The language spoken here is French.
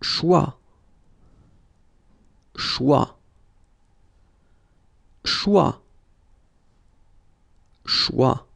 choix choix choix choix